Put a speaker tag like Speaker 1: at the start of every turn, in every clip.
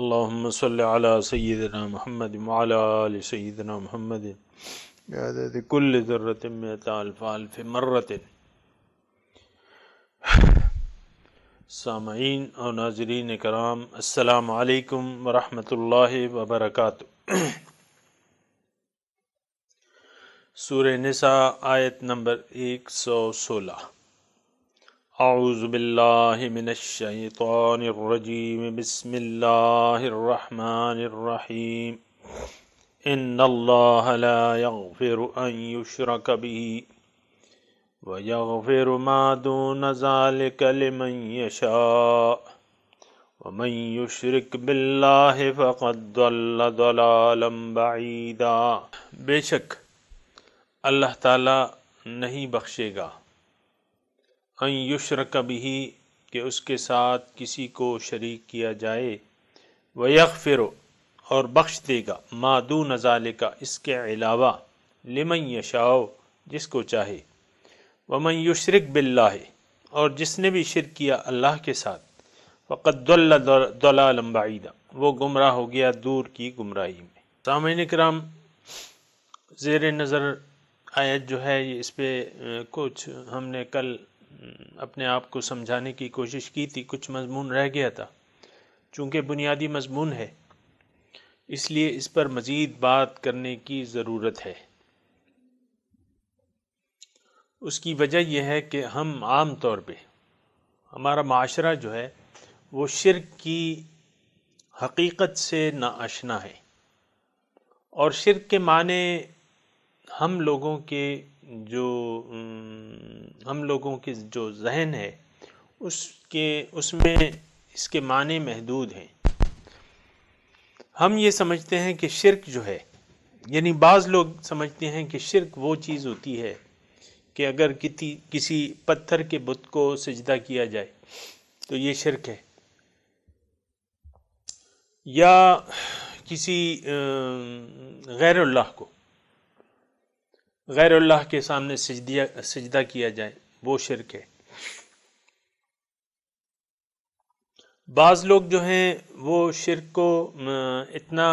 Speaker 1: اللهم صل على سيدنا محمد وعلى آل سيدنا محمد بعدد كل ذرة مئة ألف ألف مرة سامعين أو ناظرين كرام السلام عليكم ورحمة الله وبركاته سورة نساء آية نمبر 116 आउज़बिल्लिमिनशैतरजीम बसमीम इन यगफिर अयुशर कभी वगफिर मादून ज़ालिकलमयशा वमयुशरक बिल्लाह फ़क़दल्लाम बईदा बेशक अल्लाह ताला नहीं बख्शेगा अयुशर कभी कि उसके साथ किसी को शरीक किया जाए वयक फिर और बख्श देगा मादू नज़ाले का इसके अलावा लिमन यशाओ जिसको चाहे वमन युशरक बिल्ला और जिसने भी शिर किया अल्लाह के साथ फ़कतलम्बाईदा वो गुमराह हो गया दूर की गुमराही में सामिन कराम जेर नज़र आयत जो है इस पर कुछ हमने कल अपने आप को समझाने की कोशिश की थी कुछ मजमून रह गया था चूँकि बुनियादी मजमून है इसलिए इस पर मज़ीद बात करने की ज़रूरत है उसकी वजह यह है कि हम आम तौर पे हमारा माशरा जो है वो शिरक की हकीकत से नाआशना है और शिरक के माने हम लोगों के जो हम लोगों की जो जहन है उसके उसमें इसके माने महदूद हैं हम ये समझते हैं कि शिरक जो है यानी बाज़ लोग समझते हैं कि शिरक वो चीज़ होती है कि अगर किसी किसी पत्थर के बुत को सजदा किया जाए तो ये शिरक है या किसी गैरुल्लाह को गैरुल्लाह के सामने सिजदिया सिजदा किया जाए वो शिरक है बाज़ लोग जो हैं वो शिरक को इतना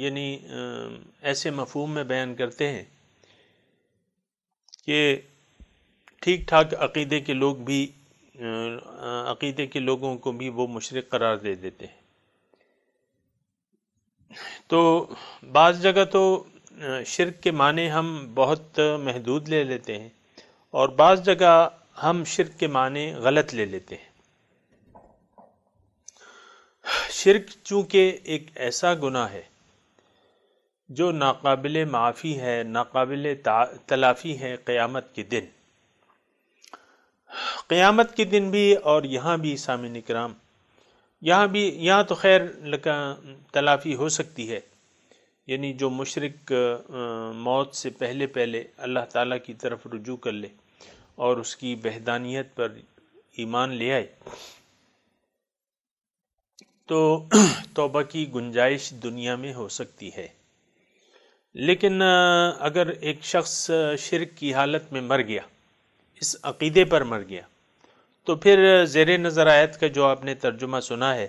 Speaker 1: यानी ऐसे मफहूम में बयान करते हैं कि ठीक ठाक अकीदे के लोग भी अकीदे के लोगों को भी वो मुशरक करार दे देते हैं तो बाज़ जगह तो शिरक के माने हम बहुत महदूद ले लेते हैं और बाज़ जगह हम शिरक के माने गलत ले लेते हैं शिरक चूँकि एक ऐसा गुना है जो नाकबिल माफ़ी है नाकबिल तलाफ़ी है क़यामत के दिन क़यामत के दिन भी और यहाँ भी सामिन कराम यहाँ भी यहाँ तो खैर तलाफ़ी हो सकती है यानी जो मुशरक मौत से पहले पहले अल्लाह ताला की तरफ रुजू कर ले और उसकी बहदानियत पर ईमान ले आए तो तौबा की गुंजाइश दुनिया में हो सकती है लेकिन अगर एक शख्स शिरक की हालत में मर गया इस अकीदे पर मर गया तो फिर जेर नज़र आयत का जो आपने तर्जुमा सुना है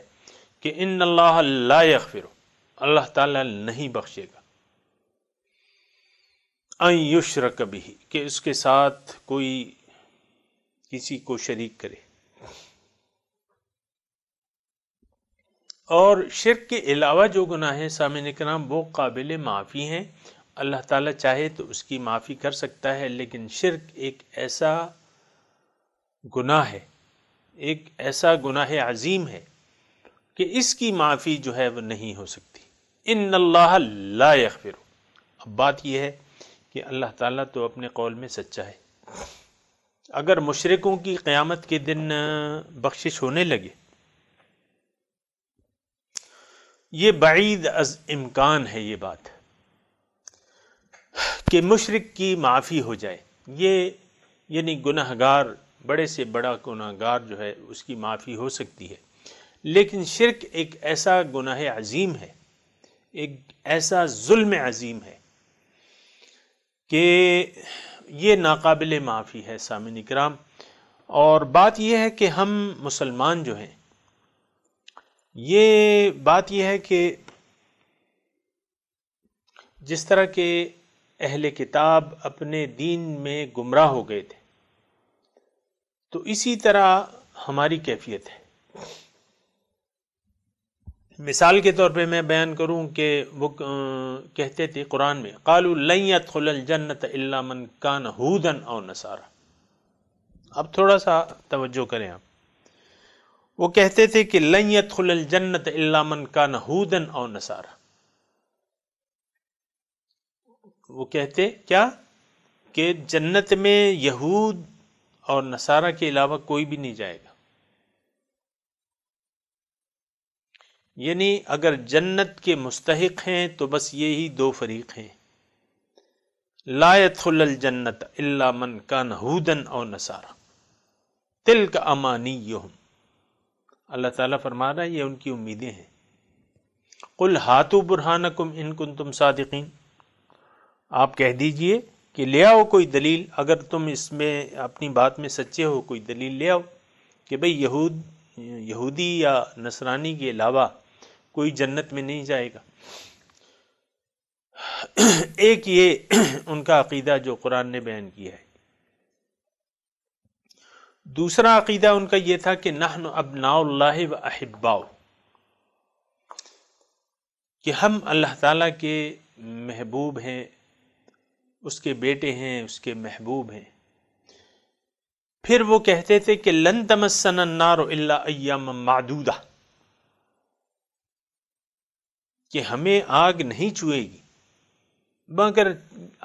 Speaker 1: कि इन अल्लाह ला यकफ़िर अल्लाह ताला नहीं बख्शेगा रकबी ही कि उसके साथ कोई किसी को शरीक करे और शिरक के अलावा जो गुनाह सामिन कराम वो काबिल माफ़ी हैं अल्लाह ताला चाहे तो उसकी माफ़ी कर सकता है लेकिन शिरक एक ऐसा गुनाह है एक ऐसा गुनाह अजीम है कि इसकी माफ़ी जो है वो नहीं हो सकती इन अल्लाह ला अब बात यह है कि अल्लाह ताला तो अपने कौल में सच्चा है अगर मुशरकों की क़्यामत के दिन बख्शिश होने लगे ये बाईद अज इम्कान है ये बात कि मुशरक की माफ़ी हो जाए ये यानी गुनाहगार बड़े से बड़ा गुनाहगार जो है उसकी माफ़ी हो सकती है लेकिन शिरक एक ऐसा गुनाह अजीम है एक ऐसा जुल्म अजीम है कि ये नाकबिल माफ़ी है सामिन इकराम और बात यह है कि हम मुसलमान जो हैं ये बात यह है कि जिस तरह के अहल किताब अपने दीन में गुमराह हो गए थे तो इसी तरह हमारी कैफियत है मिसाल के तौर पर मैं बयान करूं कि वो कहते थे कुरान में कालू लैत जन्नत इल्ला मन कान हूदन और नसारा अब थोड़ा सा तवज्जो करें आप वो कहते थे कि लैत जन्नत इल्ला मन कान हूदन और नसारा वो कहते क्या कि जन्नत में यहूद और नसारा के अलावा कोई भी नहीं जाएगा यानी अगर जन्नत के मुस्तक हैं तो बस ये ही दो फरीक हैं लायतुल जन्नत इल्ला का कान हूदन और नसारा का अमानी यहम अल्लाह ताला फरमा रहा है ये उनकी उम्मीदें हैं कुल हाथु कुम इनकुन तुम सादिकीन आप कह दीजिए कि ले आओ कोई दलील अगर तुम इसमें अपनी बात में सच्चे हो कोई दलील ले आओ कि भाई यहूद यहूदी या नसरानी के अलावा कोई जन्नत में नहीं जाएगा एक ये उनका अकीदा जो कुरान ने बयान किया है दूसरा अकीदा उनका यह था कि नहन अब व अहिब्बाओ कि हम अल्लाह ताला के महबूब हैं उसके बेटे हैं उसके महबूब हैं फिर वो कहते थे कि लन तमसनार अय्याम मादूदा कि हमें आग नहीं छुएगी मगर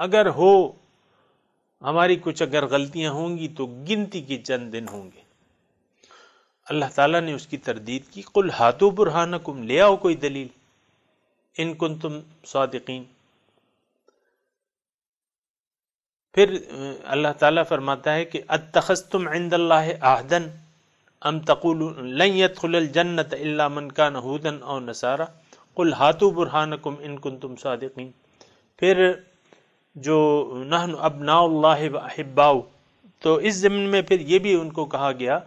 Speaker 1: अगर हो हमारी कुछ अगर गलतियां होंगी तो गिनती के चंद दिन होंगे अल्लाह ताला ने उसकी तरदीद की कुल हाथों बुरहाना कुम ले आओ कोई दलील इनकुन तुम सादकिन फिर अल्लाह ताला फरमाता है कि अतखस तुम इंद आहदन अम तकुल जन्नत इल्ला मन का नहूदन और नसारा कुल हाथु बुरहानकुम कुन तुम सादिकीन फिर जो नहन अबनाल्लाहिब्बाऊ तो इस ज़मीन में फिर ये भी उनको कहा गया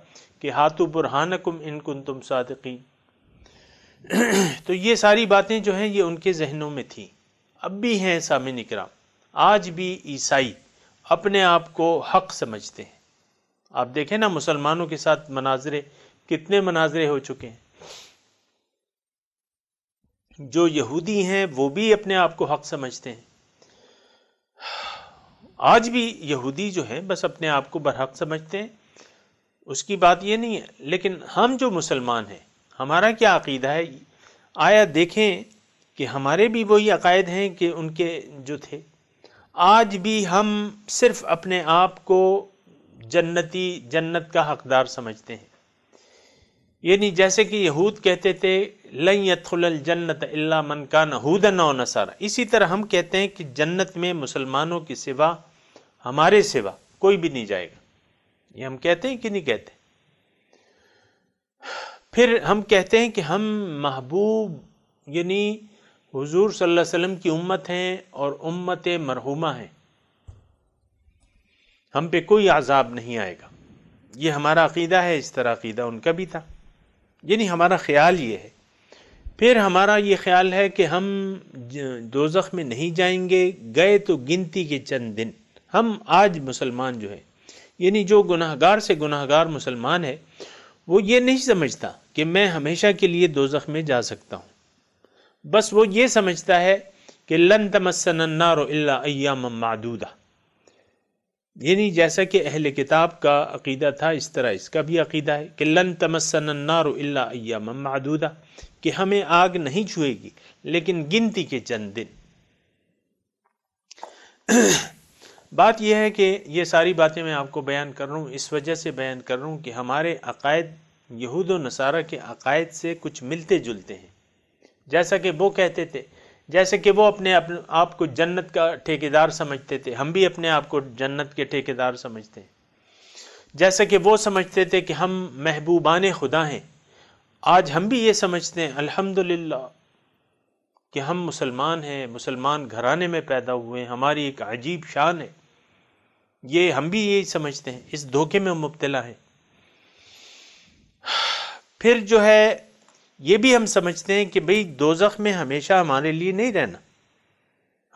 Speaker 1: कि हाथु बुरहानकुम कुन तुम सादिकीन तो ये सारी बातें जो हैं ये उनके जहनों में थी अब भी हैं सामिन इकराम आज भी ईसाई अपने आप को हक समझते हैं आप देखें ना मुसलमानों के साथ मनाजरे कितने मनाजरे हो चुके हैं जो यहूदी हैं वो भी अपने आप को हक समझते हैं आज भी यहूदी जो है बस अपने आप को बरहक समझते हैं उसकी बात ये नहीं है लेकिन हम जो मुसलमान हैं हमारा क्या अकीदा है आया देखें कि हमारे भी वही अकायद हैं कि उनके जो थे आज भी हम सिर्फ अपने आप को जन्नती जन्नत का हकदार समझते हैं यानी जैसे कि यहूद कहते थे जन्नत अल्ला मन का नहूदन और नसारा इसी तरह हम कहते हैं कि जन्नत में मुसलमानों के सिवा हमारे सिवा कोई भी नहीं जाएगा ये हम कहते हैं कि नहीं कहते फिर हम कहते हैं कि हम महबूब यानी हुजूर सल्लल्लाहु अलैहि वसल्लम की उम्मत हैं और उम्मत मरहुमा हैं हम पे कोई आज़ाब नहीं आएगा ये हमारा अकीदा है इस तरह अकीदा उनका भी था यानी हमारा ख्याल ये है फिर हमारा ये ख्याल है कि हम दोजख में नहीं जाएंगे गए तो गिनती के चंद दिन हम आज मुसलमान जो है यानी जो गुनाहगार से गुनाहगार मुसलमान है वो ये नहीं समझता कि मैं हमेशा के लिए दोजख में जा सकता हूँ बस वो ये समझता है कि लन तमसन्नारो मदूदा यानी जैसा कि अहल किताब का अकीदा था इस तरह इसका भी अकीदा है कि लन तमसन्नारो मादूदा कि हमें आग नहीं छुएगी लेकिन गिनती के चंद दिन बात यह है कि ये सारी बातें मैं आपको बयान कर रहा हूँ इस वजह से बयान कर रहा हूँ कि हमारे अकायद यहूद नसारा के अकायद से कुछ मिलते जुलते हैं जैसा कि वो कहते थे जैसे कि वो अपने आप को जन्नत का ठेकेदार समझते थे हम भी अपने आप को जन्नत के ठेकेदार समझते हैं जैसे कि वो समझते थे कि हम महबूबान खुदा हैं आज हम भी ये समझते हैं अल्हम्दुलिल्लाह कि हम मुसलमान हैं मुसलमान घराने में पैदा हुए हैं हमारी एक अजीब शान है ये हम भी यही समझते हैं इस धोखे में हम मुबतला हैं फिर जो है ये भी हम समझते हैं कि भाई दोजख में हमेशा हमारे लिए नहीं रहना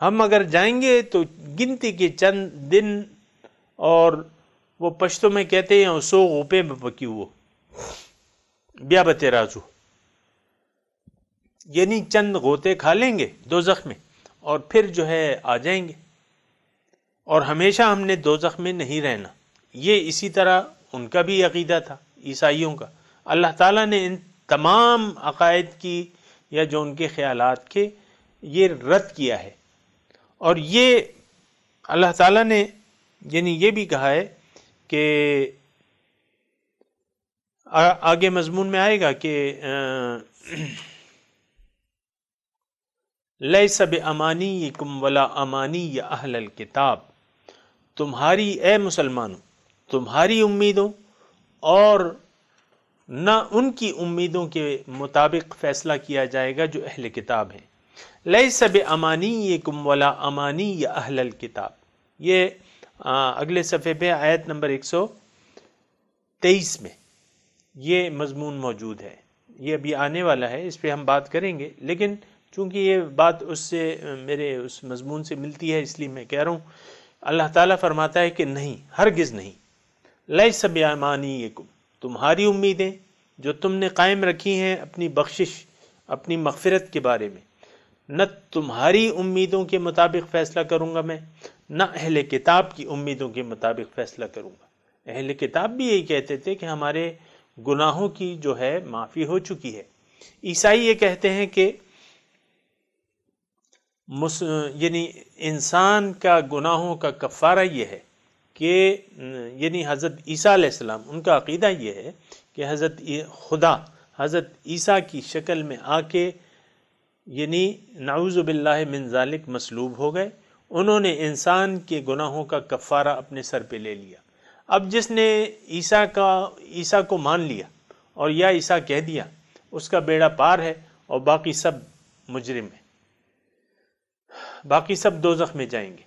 Speaker 1: हम अगर जाएंगे तो गिनती के चंद दिन और वो पश्तों में कहते हैं सो ओपे में पकी हुआ ब्या बते राजू यानी चंद गोते खा लेंगे दो ज़ख्म में और फिर जो है आ जाएंगे और हमेशा हमने दो में नहीं रहना ये इसी तरह उनका भी अकीदा था ईसाइयों का अल्लाह ताला ने इन तमाम अकायद की या जो उनके ख्याल के ये रद्द किया है और ये अल्लाह ताला ने यानी ये भी कहा है कि आगे मजमून में आएगा कि लय सब अमानी कुम वला अमानी या अहल किताब तुम्हारी ए मुसलमानों तुम्हारी उम्मीदों और न उनकी उम्मीदों के मुताबिक फ़ैसला किया जाएगा जो अहल किताब हैं लय सब अमानी ये कुम वला अमानी या अहल किताब ये आ, अगले सफ़े पे आयत नंबर 123 में ये मजमून मौजूद है ये अभी आने वाला है इस पर हम बात करेंगे लेकिन चूंकि ये बात उससे मेरे उस मजमून से मिलती है इसलिए मैं कह रहा हूँ अल्लाह ताला फरमाता है कि नहीं हरगिज़ नहीं लय सब ये तुम्हारी उम्मीदें जो तुमने कायम रखी हैं अपनी बख्शिश अपनी मगफरत के बारे में न तुम्हारी उम्मीदों के मुताबिक फ़ैसला करूँगा मैं न अहल किताब की उम्मीदों के मुताबिक फ़ैसला करूँगा अहल किताब भी यही कहते थे कि हमारे गुनाहों की जो है माफी हो चुकी है ईसाई ये कहते हैं कि यानी इंसान का गुनाहों का कफ़ारा ये है कि यानी हज़रत ईसा सलाम उनका अकीदा ये है कि हज़रत खुदा हज़रत ईसा की शक्ल में आके यानी नाउज़बिल्ला मिनजालिक मसलूब हो गए उन्होंने इंसान के गुनाहों का कफ़ारा अपने सर पे ले लिया अब जिसने ईसा का ईसा को मान लिया और या ईसा कह दिया उसका बेड़ा पार है और बाकी सब मुजरिम है बाकी सब दोजख में जाएंगे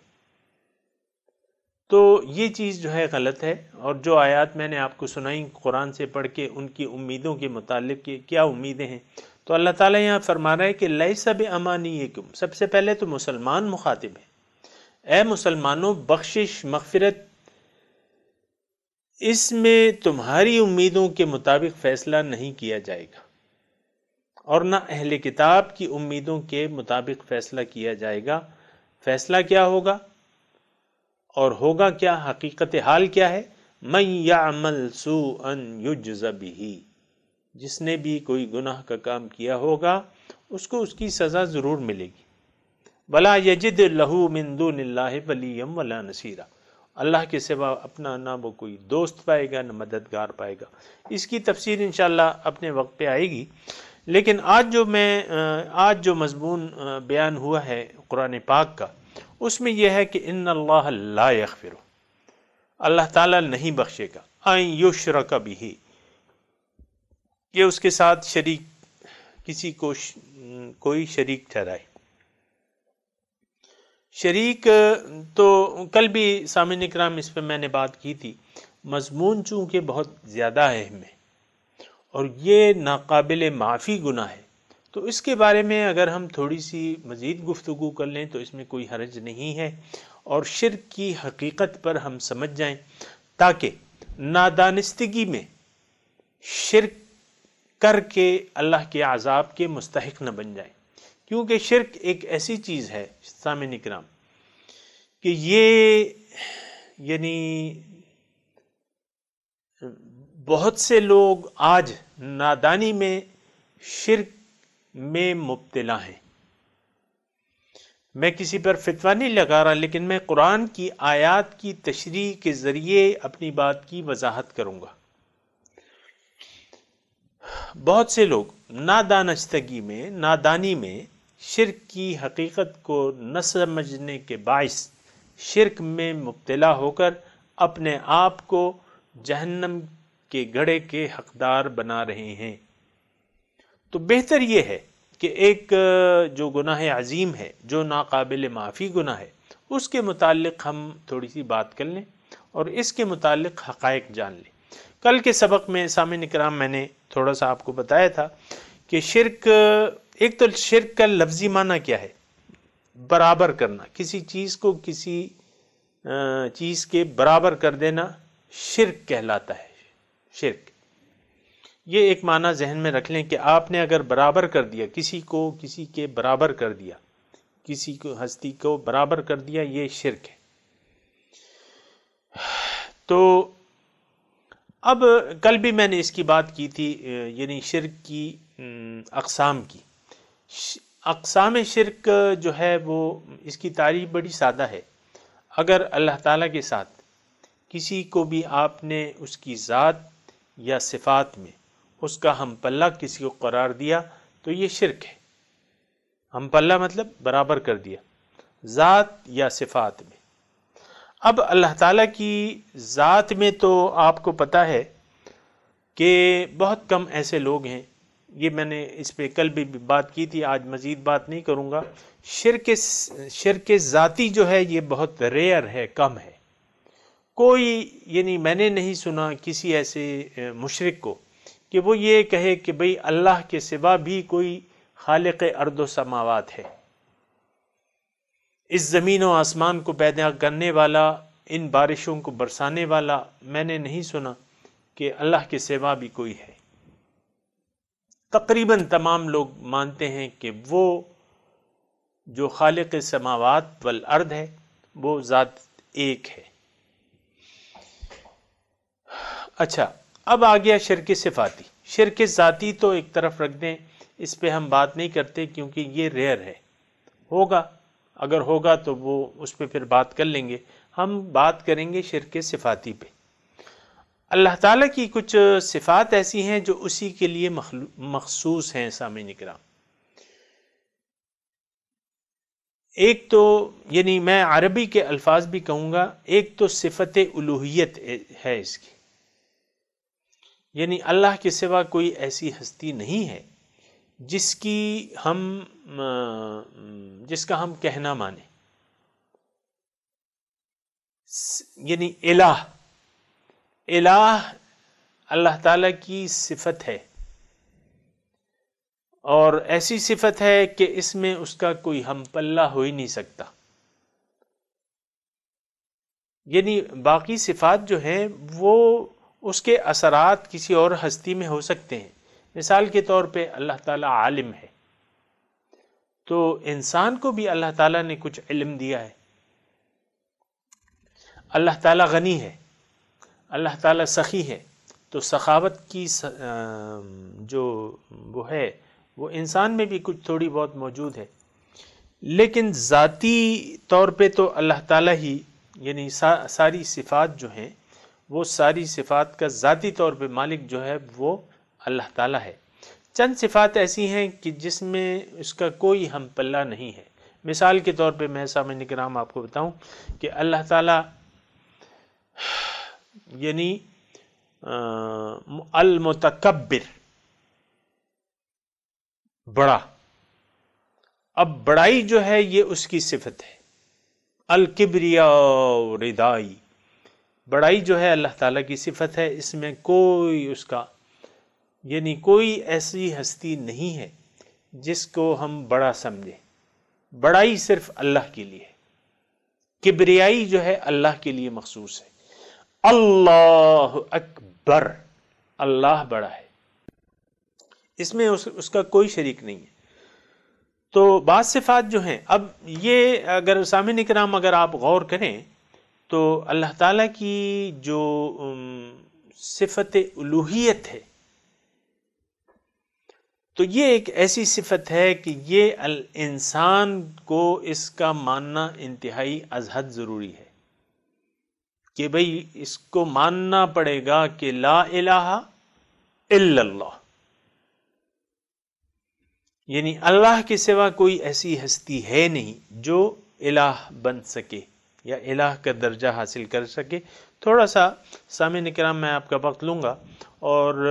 Speaker 1: तो ये चीज़ जो है गलत है और जो आयात मैंने आपको सुनाई कुरान से पढ़ के उनकी उम्मीदों के मुतालिक के क्या उम्मीदें हैं तो अल्लाह ताला यहाँ फरमा रहा है कि लई सब अमानी सबसे पहले तो मुसलमान मुखातिब है ए मुसलमानों बख्शिश मगफरत इसमें तुम्हारी उम्मीदों के मुताबिक फैसला नहीं किया जाएगा और ना अहले किताब की उम्मीदों के मुताबिक फैसला किया जाएगा फैसला क्या होगा और होगा क्या हकीकत हाल क्या है मैं यामल सू अन युजबी जिसने भी कोई गुनाह का काम किया होगा उसको उसकी सज़ा ज़रूर मिलेगी बला यजिद लहू मिंदू वलीम वला नसीरा अल्लाह के सिवा अपना ना वो कोई दोस्त पाएगा ना मददगार पाएगा इसकी तफसीर इन अपने वक्त पे आएगी लेकिन आज जो मैं आज जो मजमून बयान हुआ है कुरान पाक का उसमें यह है कि इन अल्लाह ला यखफिर अल्लाह ताला नहीं बख्शेगा आइन युशरक भी ये उसके साथ शरीक किसी को कोई शरीक ठहराए शरीक तो कल भी सामिन कराम इस पर मैंने बात की थी मजमून चूँकि बहुत ज़्यादा अहम है और ये नाकबिल माफ़ी गुना है तो इसके बारे में अगर हम थोड़ी सी मज़ीद गुफ्तु कर लें तो इसमें कोई हरज नहीं है और शिर की हकीकत पर हम समझ जाएँ ताकि नादानस्तगी में शिर करके अल्लाह के आज़ाब के मुस्तक न बन जाएँ क्योंकि शिरक एक ऐसी चीज़ है सामिन इक्राम कि ये यानी बहुत से लोग आज नादानी में शिरक में मुबतला हैं मैं किसी पर फितवा नहीं लगा रहा लेकिन मैं कुरान की आयत की तशरी के ज़रिए अपनी बात की वजाहत करूँगा बहुत से लोग नादानस्तगी में नादानी में शिरक की हकीकत को न समझने के बायस शिरक में मुबला होकर अपने आप को जहन्नम के गड़े के हकदार बना रहे हैं तो बेहतर ये है कि एक जो गुनाह अजीम है जो नाकबिल माफ़ी गुनाह है उसके मुतालिक हम थोड़ी सी बात कर लें और इसके मुतालिक हक़ जान लें कल के सबक में सामिन कराम मैंने थोड़ा सा आपको बताया था कि शिरक एक तो शिरक का लफ्जी माना क्या है बराबर करना किसी चीज़ को किसी चीज़ के बराबर कर देना शिरक कहलाता है शिरक ये एक माना जहन में रख लें कि आपने अगर बराबर कर दिया किसी को किसी के बराबर कर दिया किसी को हस्ती को बराबर कर दिया ये शिरक है तो अब कल भी मैंने इसकी बात की थी यानी शिरक की अकसाम की अकसाम शिरक जो है वो इसकी तारीफ बड़ी सादा है अगर अल्लाह ताला के साथ किसी को भी आपने उसकी ज़ात या सिफात में उसका हम पल्ला किसी को करार दिया तो ये शिरक है हम पल्ला मतलब बराबर कर दिया ज़ात या सिफात में अब अल्लाह ताला की ज़ात में तो आपको पता है कि बहुत कम ऐसे लोग हैं ये मैंने इस पर कल भी बात की थी आज मज़ीद बात नहीं करूँगा शिरक के के ज़ाती जो है ये बहुत रेयर है कम है कोई यानी मैंने नहीं सुना किसी ऐसे मुशरक को कि वो ये कहे कि भाई अल्लाह के सिवा भी कोई खालिक अर्द समावत है इस ज़मीन व आसमान को पैदा करने वाला इन बारिशों को बरसाने वाला मैंने नहीं सुना कि अल्लाह के सिवा भी कोई है तकरीबन तमाम लोग मानते हैं कि वो जो खालिक समावत वल अर्द है वो ज़ात एक है अच्छा अब आ गया शिरक सिफाती शिरक ज़ाती तो एक तरफ रख दें इस पर हम बात नहीं करते क्योंकि ये रेयर है होगा अगर होगा तो वो उस पर फिर बात कर लेंगे हम बात करेंगे शिरक सिफाती पे अल्लाह ताला की कुछ सिफ़ात ऐसी हैं जो उसी के लिए मखसूस हैं सामी निकरा एक तो यानी मैं अरबी के अल्फाज भी कहूंगा एक तो सिफत उलूहियत है इसकी यानी अल्लाह के सिवा कोई ऐसी हस्ती नहीं है जिसकी हम जिसका हम कहना माने यानी इलाह इलाह अल्लाह ताला की सिफत है और ऐसी सिफत है कि इसमें उसका कोई हम पल्ला हो ही नहीं सकता यानी बाकी सिफात जो हैं वो उसके असरात किसी और हस्ती में हो सकते हैं मिसाल के तौर पे अल्लाह ताला आलिम है तो इंसान को भी अल्लाह ताला ने कुछ इल्म दिया है अल्लाह ताला गनी है अल्लाह ताला सखी है तो सखावत की स, जो वो है वो इंसान में भी कुछ थोड़ी बहुत मौजूद है लेकिन ज़ाती तौर पे तो अल्लाह ताला ही यानी सा, सारी सिफात जो हैं वो सारी सिफात का ज़ाती तौर पे मालिक जो है वो अल्लाह ताला है चंद सिफात ऐसी हैं कि जिसमें उसका कोई हम पल्ला नहीं है मिसाल के तौर पे मैं सामने कराम आपको बताऊं कि अल्लाह ताला यानी अलमतकबिर बड़ा अब बड़ाई जो है ये उसकी सिफत है अलकिबरिया रिदाई बड़ाई जो है अल्लाह ताला की सिफत है इसमें कोई उसका यानी कोई ऐसी हस्ती नहीं है जिसको हम बड़ा समझें बड़ाई सिर्फ अल्लाह के लिए किबरियाई जो है अल्लाह के लिए मखसूस है अल्लाह अकबर अल्लाह बड़ा है इसमें उस, उसका कोई शरीक नहीं है तो बाद सिफात जो हैं अब ये अगर सामिन कराम अगर आप गौर करें तो अल्लाह ताला की जो सिफत उलूहियत है तो ये एक ऐसी सिफत है कि ये इंसान को इसका मानना इंतहाई अजहद ज़रूरी है कि भाई इसको मानना पड़ेगा कि ला इलाहा इल्लल्लाह यानी अल्लाह के सिवा कोई ऐसी हस्ती है नहीं जो इलाह बन सके या इलाह का दर्जा हासिल कर सके थोड़ा सा सामिन निकराम मैं आपका वक्त लूँगा और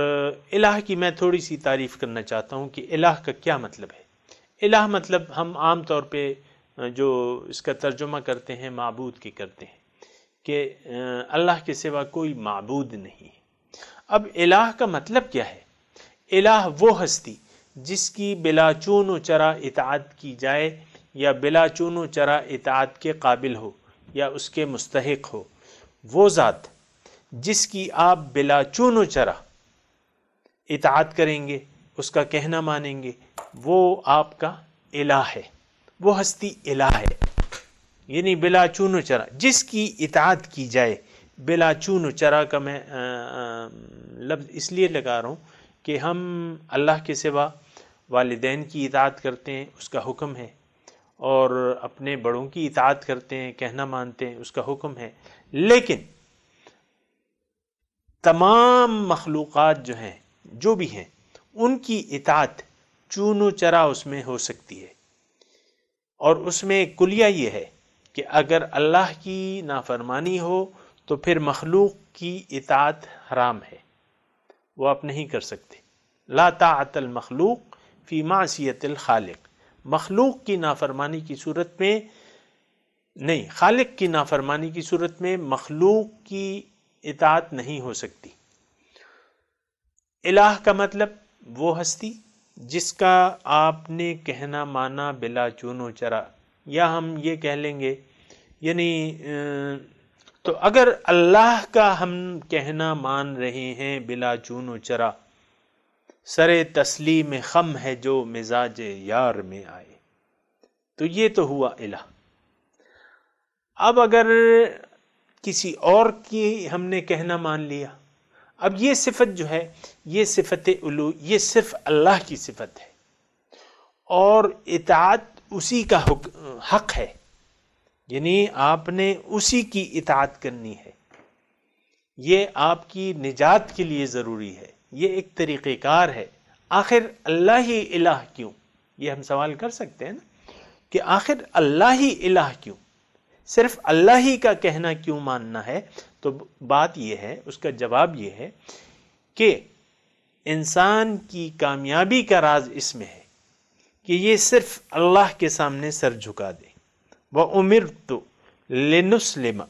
Speaker 1: इलाह की मैं थोड़ी सी तारीफ़ करना चाहता हूँ कि इलाह का क्या मतलब है इलाह मतलब हम आम तौर पे जो इसका तर्जुमा करते हैं मबूद के करते हैं कि अल्लाह के सिवा कोई मबूद नहीं अब इलाह का मतलब क्या है इलाह वो हस्ती जिसकी बिला चून चरा इतात की जाए या बिला चून चरा इतात के काबिल हो या उसके मुस्तक हो वो ज़ात जिसकी आप बिला चून चरा इतात करेंगे उसका कहना मानेंगे वो आपका इलाह है वो हस्ती इलाह है यानी बिला चून चरा जिसकी इतात की जाए बिला चून चरा का मैं लफ्ज़ इसलिए लगा रहा हूँ कि हम अल्लाह के सिवा वालदेन की इतात करते हैं उसका हुक्म है और अपने बड़ों की इतात करते हैं कहना मानते हैं उसका हुक्म है लेकिन तमाम मखलूक़ जो हैं जो भी हैं उनकी इतात चूनो चरा उसमें हो सकती है और उसमें कुलिया ये है कि अगर अल्लाह की नाफरमानी हो तो फिर मखलूक की इतात हराम है वो आप नहीं कर सकते ला मखलूक फ़ी मासीतल खालिक मखलूक की नाफरमानी की सूरत में नहीं खालिक की नाफरमानी की सूरत में मखलूक की इतात नहीं हो सकती इलाह का मतलब वो हस्ती जिसका आपने कहना माना बिला चूनो चरा या हम ये कह लेंगे यानी तो अगर अल्लाह का हम कहना मान रहे हैं बिला जून चरा सर तस्लीम खम है जो मिजाज यार में आए तो ये तो हुआ इला अब अगर किसी और की हमने कहना मान लिया अब ये सिफत जो है ये सिफत उलू ये सिर्फ अल्लाह की सिफत है और इतात उसी का हक है यानी आपने उसी की इतात करनी है ये आपकी निजात के लिए ज़रूरी है ये एक तरीक़ेकार है आखिर अल्लाह ही इलाह क्यों ये हम सवाल कर सकते हैं ना कि आखिर अल्लाह ही इलाह क्यों सिर्फ अल्लाह ही का कहना क्यों मानना है तो बात यह है उसका जवाब यह है कि इंसान की कामयाबी का राज इसमें है कि ये सिर्फ अल्लाह के सामने सर झुका दे व उमिर तो लेनुसलिम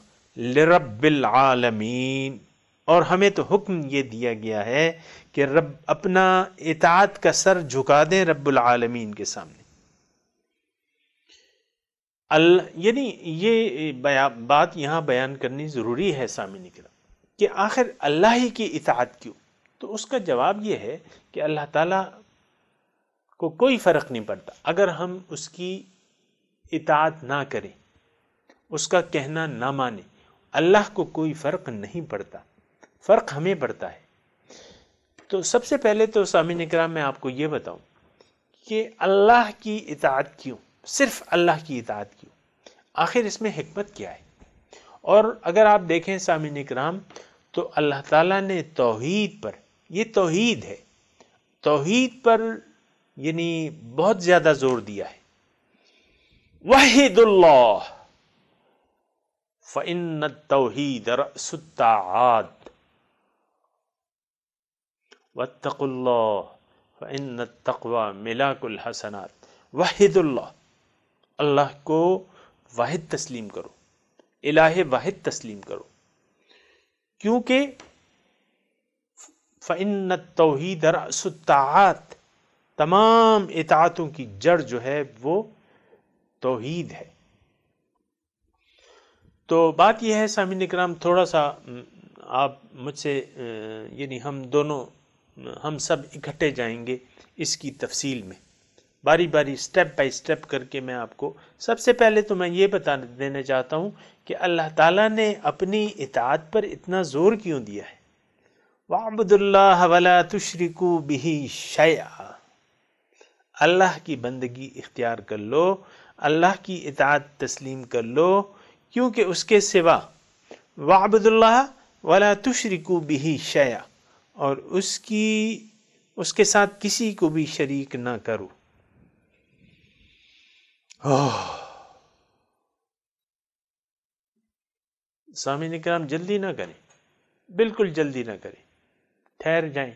Speaker 1: लरबिलमीन और हमें तो हुक्म ये दिया गया है कि रब अपना इतात का सर झुका दें रबालमीन के सामने यानी ये बया, बात यहाँ बयान करनी ज़रूरी है सामी निकला कि आखिर अल्लाह ही की इतात क्यों तो उसका जवाब ये है कि अल्लाह ताला को कोई फ़र्क नहीं पड़ता अगर हम उसकी इतात ना करें उसका कहना ना माने अल्लाह को कोई फ़र्क नहीं पड़ता फ़र्क हमें पड़ता है तो सबसे पहले तो सामिन कराम मैं आपको ये बताऊं कि अल्लाह की इतात क्यों सिर्फ अल्लाह की इतात क्यों आखिर इसमें हमत क्या है और अगर आप देखें सामिन कराम तो अल्लाह ताला ने तोहद पर ये तोहद है तोहीद पर यानी बहुत ज्यादा जोर दिया है वाहिदुल्लाह फ़िन तोहीद रसुत्ताद वत्तकुल्ला फ़िन तकवा मिलाकुल हसनात वाहिदुल्लाह अल्लाह को वाहिद तस्लीम करो इलाह वाहिद तस्लीम करो क्योंकि फ़िन तोहीद रसुत्तात तमाम इतातों की जड़ जो है वो तोहीद है तो बात यह है सामिन कराम थोड़ा सा आप मुझसे यानी हम दोनों हम सब इकट्ठे जाएंगे इसकी तफसील में बारी बारी स्टेप बाय स्टेप करके मैं आपको सबसे पहले तो मैं ये बता देना चाहता हूँ कि अल्लाह ताला ने अपनी इतात पर इतना ज़ोर क्यों दिया है वाबदुल्ला वला तुशरिकू बिही शया अल्लाह की बंदगी इख्तियार कर लो अल्लाह की इतात तस्लीम कर लो क्योंकि उसके सिवा वाबदुल्ला वला तुशरिकू बिही शया और उसकी उसके साथ किसी को भी शरीक ना करो ने कराम जल्दी ना करें बिल्कुल जल्दी ना करें ठहर जाएं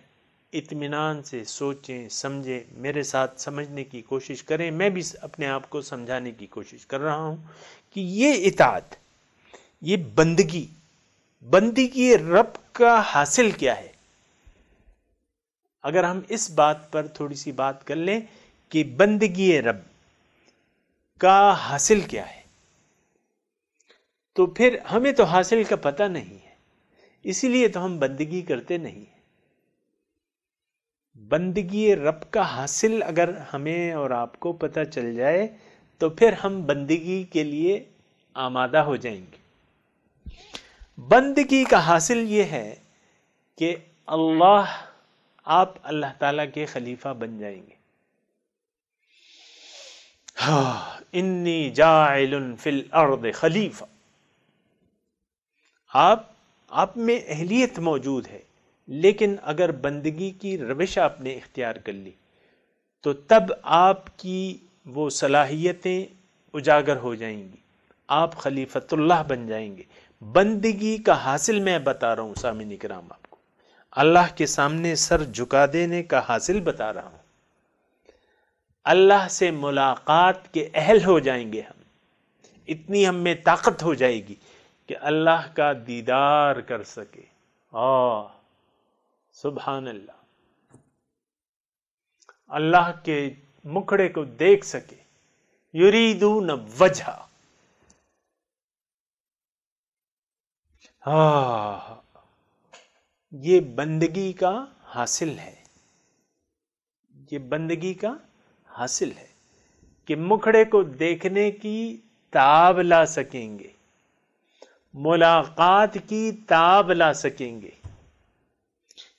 Speaker 1: इत्मीनान से सोचें समझें मेरे साथ समझने की कोशिश करें मैं भी अपने आप को समझाने की कोशिश कर रहा हूं कि ये इतात ये बंदगी बंदगी रब का हासिल क्या है अगर हम इस बात पर थोड़ी सी बात कर लें कि बंदगी रब का हासिल क्या है तो फिर हमें तो हासिल का पता नहीं है इसीलिए तो हम बंदगी करते नहीं हैं बंदगी रब का हासिल अगर हमें और आपको पता चल जाए तो फिर हम बंदगी के लिए आमादा हो जाएंगे बंदगी का हासिल ये है कि अल्लाह आप अल्लाह ताला के खलीफा बन जाएंगे हाँ, इन्नी जाइल फिल अर्द खलीफा आप आप में अहलियत मौजूद है लेकिन अगर बंदगी की रविश आपने इख्तियार कर ली तो तब आपकी वो सलाहियतें उजागर हो जाएंगी आप खलीफतुल्लाह बन जाएंगे बंदगी का हासिल मैं बता रहा हूँ सामिन कराम आपको अल्लाह के सामने सर झुका देने का हासिल बता रहा हूँ अल्लाह से मुलाकात के अहल हो जाएंगे हम इतनी हम में ताकत हो जाएगी कि अल्लाह का दीदार कर सके आ सुबहान अल्लाह अल्लाह के मुखड़े को देख सके युरीदू न वजह हा ये बंदगी का हासिल है ये बंदगी का हासिल है कि मुखड़े को देखने की ताब ला सकेंगे मुलाकात की ताब ला सकेंगे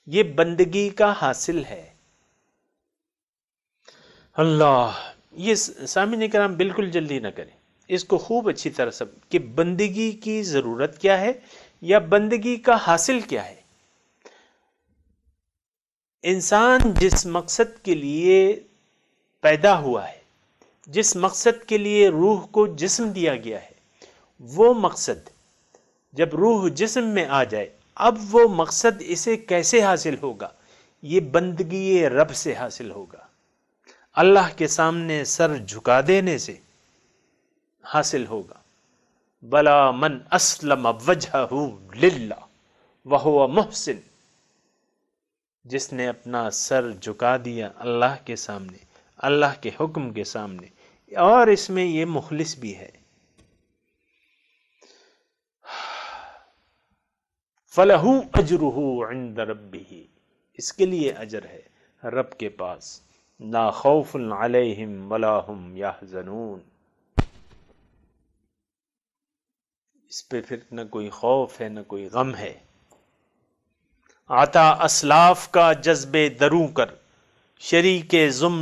Speaker 1: ये बंदगी का हासिल है अल्लाह ये ने कराम बिल्कुल जल्दी ना करें इसको खूब अच्छी तरह सब कि बंदगी की ज़रूरत क्या है या बंदगी का हासिल क्या है इंसान जिस मकसद के लिए पैदा हुआ है जिस मकसद के लिए रूह को जिस्म दिया गया है वो मकसद जब रूह जिस्म में आ जाए अब वो मकसद इसे कैसे हासिल होगा ये बंदगी रब से हासिल होगा अल्लाह के सामने सर झुका देने से हासिल होगा बला मन असलम वजह वह मोहसिन जिसने अपना सर झुका दिया अल्लाह के सामने अल्लाह के हुक्म के सामने और इसमें ये मुखलिस भी है फलहू अजरहू इंद ही इसके लिए अजर है रब के पास ना खौफ अलहम वलाहम जनून इस पे फिर न कोई खौफ है न कोई गम है आता असलाफ का जज्बे दरू कर जुम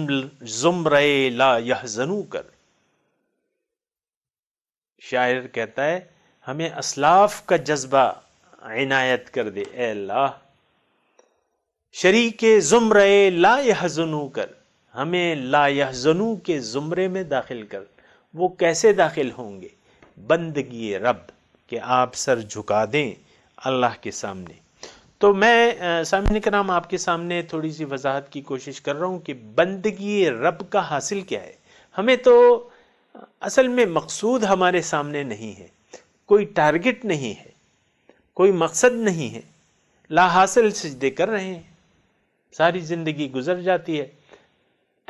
Speaker 1: जुम रहे ला यह जनू कर शायर कहता है हमें असलाफ का जज्बा इनायत कर दे ए अल्लाह शरीक ज़ुमर ला यहजनू कर हमें ला यहजनू के ज़ुमरे में दाखिल कर वो कैसे दाखिल होंगे बंदगी रब के आप सर झुका दें अल्लाह के सामने तो मैं सामने कराम आपके सामने थोड़ी सी वजाहत की कोशिश कर रहा हूँ कि बंदगी रब का हासिल क्या है हमें तो असल में मकसूद हमारे सामने नहीं है कोई टारगेट नहीं है कोई मकसद नहीं है ला हासिल सजदे कर रहे हैं सारी ज़िंदगी गुजर जाती है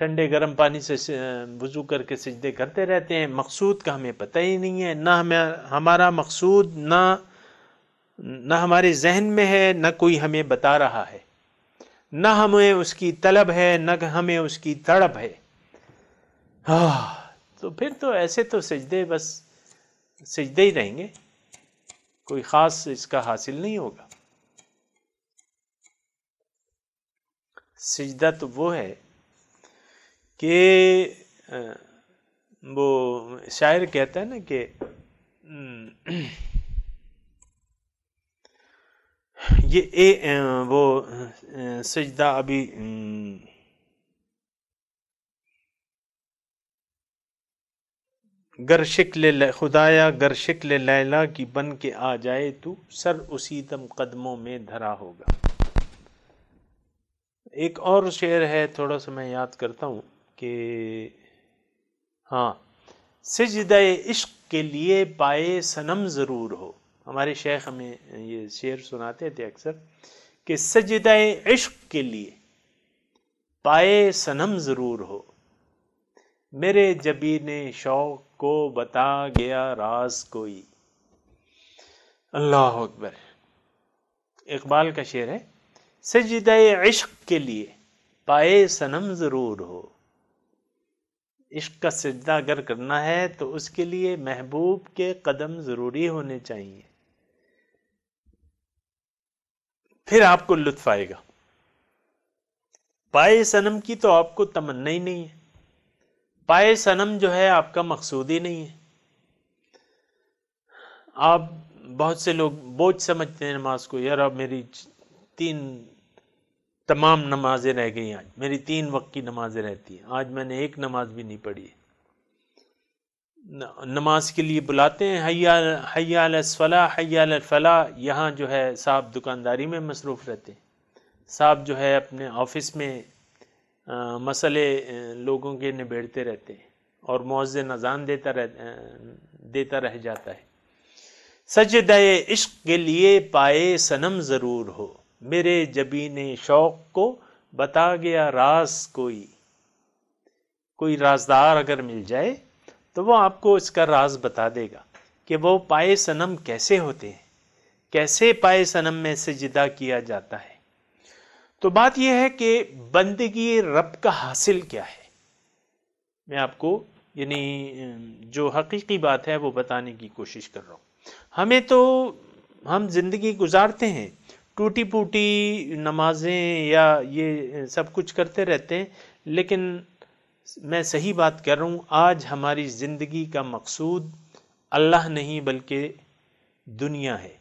Speaker 1: ठंडे गर्म पानी से वजू करके सजदे करते रहते हैं मकसूद का हमें पता ही नहीं है ना हमें हमारा मकसूद ना ना हमारे जहन में है ना कोई हमें बता रहा है ना हमें उसकी तलब है ना हमें उसकी तड़प है हाँ तो फिर तो ऐसे तो सजदे बस सजदे ही रहेंगे कोई ख़ास इसका हासिल नहीं होगा सजदा तो वो है कि वो शायर कहता है ना कि ये ए, वो सजदा अभी गर शिक्ल खुदाया गर शिक्ल लैला की बन के आ जाए तू सर उसी दम कदमों में धरा होगा एक और शेर है थोड़ा सा मैं याद करता हूँ कि हाँ सिजद इश्क के लिए पाए सनम ज़रूर हो हमारे शेख हमें ये शेर सुनाते थे अक्सर कि सजद इश्क के लिए पाए सनम ज़रूर हो मेरे जबी ने शौक को बता गया राज कोई अल्लाह अकबर इकबाल का शेर है सजद इश्क के लिए पाए सनम ज़रूर हो इश्क का सजदा अगर करना है तो उसके लिए महबूब के कदम ज़रूरी होने चाहिए फिर आपको लुत्फ आएगा पाए सनम की तो आपको तमन्ना ही नहीं है पाए सनम जो है आपका मकसूद ही नहीं है आप बहुत से लोग बोझ समझते हैं नमाज को यार अब मेरी तीन तमाम नमाजें रह गई आज मेरी तीन वक्त की नमाजें रहती हैं आज मैंने एक नमाज भी नहीं पढ़ी नमाज के लिए बुलाते हैं हया हया सला हया फला यहाँ जो है साहब दुकानदारी में मसरूफ़ रहते हैं साहब जो है अपने ऑफिस में मसले लोगों के निबेड़ते रहते हैं और मुआजन नजान देता रह देता रह जाता है सजद इश्क के लिए पाए सनम ज़रूर हो मेरे जबीन शौक़ को बता गया राज कोई कोई राजदार अगर मिल जाए तो वो आपको इसका राज बता देगा कि वो पाए सनम कैसे होते हैं कैसे पाए सनम में सजदा किया जाता है तो बात यह है कि बंदगी रब का हासिल क्या है मैं आपको यानी जो हकीकी बात है वो बताने की कोशिश कर रहा हूँ हमें तो हम ज़िंदगी गुजारते हैं टूटी फूटी नमाजें या ये सब कुछ करते रहते हैं लेकिन मैं सही बात कर रहा हूँ आज हमारी ज़िंदगी का मकसूद अल्लाह नहीं बल्कि दुनिया है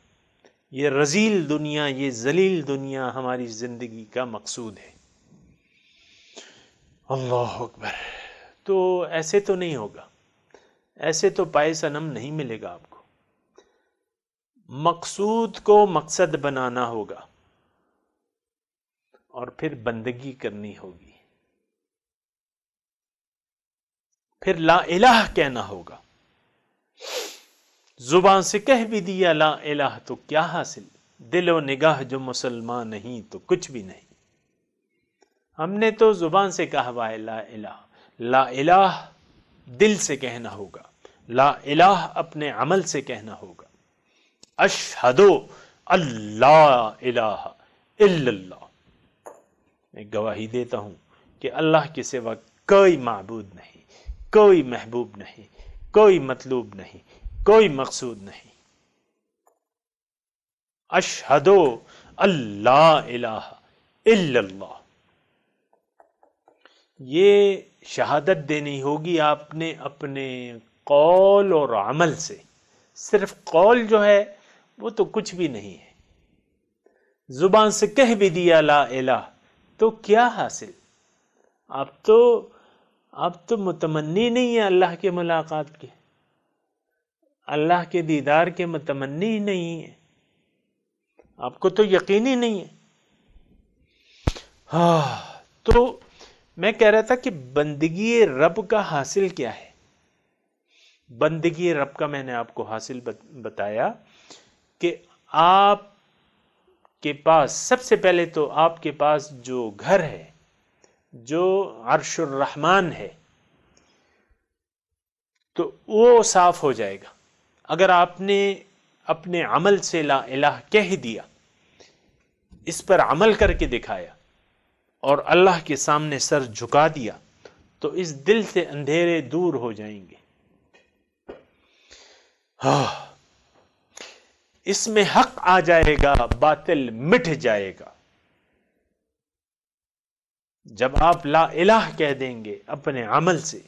Speaker 1: ये रजील दुनिया ये जलील दुनिया हमारी ज़िंदगी का मकसूद है अल्लाह अकबर तो ऐसे तो नहीं होगा ऐसे तो पाए सनम नहीं मिलेगा आपको मकसूद को मकसद बनाना होगा और फिर बंदगी करनी होगी फिर ला इलाह कहना होगा जुबान से कह भी दिया ला इलाह तो क्या हासिल दिलो निगाह जो मुसलमान नहीं तो कुछ भी नहीं हमने तो जुबान से कहा हुआ ला इलाह ला इलाह दिल से कहना होगा ला इलाह अपने अमल से कहना होगा अशहदो अल्लाह इलाह इल्लल्लाह मैं गवाही देता हूं कि अल्लाह के सिवा कोई माबूद नहीं कोई महबूब नहीं कोई मतलूब नहीं कोई मकसूद नहीं अशहदो अल्लाह इल्लल्लाह ये शहादत देनी होगी आपने अपने कौल और अमल से सिर्फ कौल जो है वो तो कुछ भी नहीं है जुबान से कह भी दिया ला इला तो क्या हासिल आप तो आप तो मुतमन्नी नहीं है अल्लाह के मुलाकात के अल्लाह के दीदार के मतमनी ही नहीं है आपको तो यकीन ही नहीं है हा तो मैं कह रहा था कि बंदगी रब का हासिल क्या है बंदगी रब का मैंने आपको हासिल बताया कि आप के पास सबसे पहले तो आपके पास जो घर है जो अरशुर रहमान है तो वो साफ हो जाएगा अगर आपने अपने अमल से ला इलाह कह दिया इस पर अमल करके दिखाया और अल्लाह के सामने सर झुका दिया तो इस दिल से अंधेरे दूर हो जाएंगे हा इसमें हक आ जाएगा बातिल मिट जाएगा जब आप ला इलाह कह देंगे अपने अमल से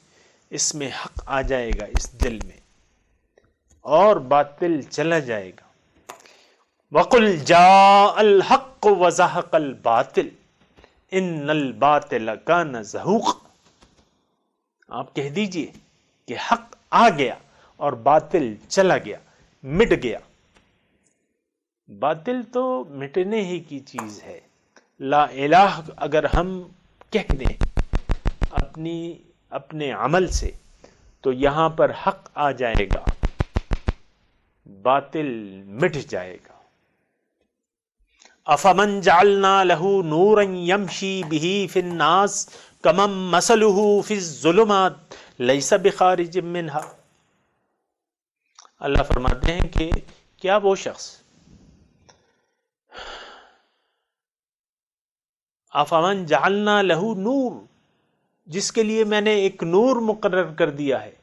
Speaker 1: इसमें हक आ जाएगा इस दिल में और बातिल चला जाएगा वकुल अल हक वजाहकल बातिल इन बातिल का नजहूक आप कह दीजिए कि हक आ गया और बातिल चला गया मिट गया बातिल तो मिटने ही की चीज है ला इलाह अगर हम कह दें अपनी अपने अमल से तो यहां पर हक आ जाएगा बातिल मिट जाएगा अफमन जालना लहू नूर यमशी बिही फिन्नास कमम मसलहू फिजुलमात लईसा बिखारी जिमिनहा अल्लाह फरमाते हैं कि क्या वो शख्स अफमन जालना लहू नूर जिसके लिए मैंने एक नूर मुकर कर दिया है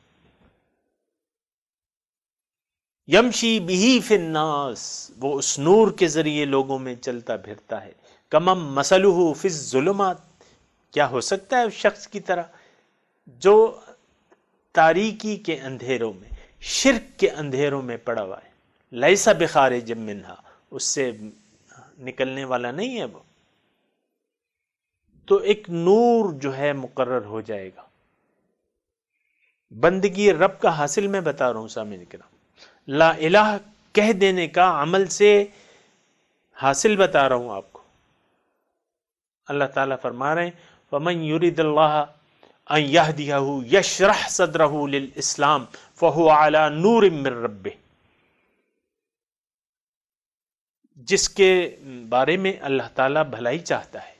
Speaker 1: यमशी बिही फिन्नास वो उस नूर के जरिए लोगों में चलता फिरता है कमम मसलुहु फिज जुलुमात क्या हो सकता है उस शख्स की तरह जो तारीकी के अंधेरों में शिरक के अंधेरों में पड़ा हुआ है लैसा बिखार जमिनहा उससे निकलने वाला नहीं है वो तो एक नूर जो है मुकर्र हो जाएगा बंदगी रब का हासिल मैं बता रहा हूं सामने निकला ला इलाह कह देने का अमल से हासिल बता रहा हूँ आपको अल्लाह ताला फरमा रहे हैं वमन युरिदल्लाहदियाहू यशरह इस्लाम फ़हु आला नूर रब्बे जिसके बारे में अल्लाह ताला भलाई चाहता है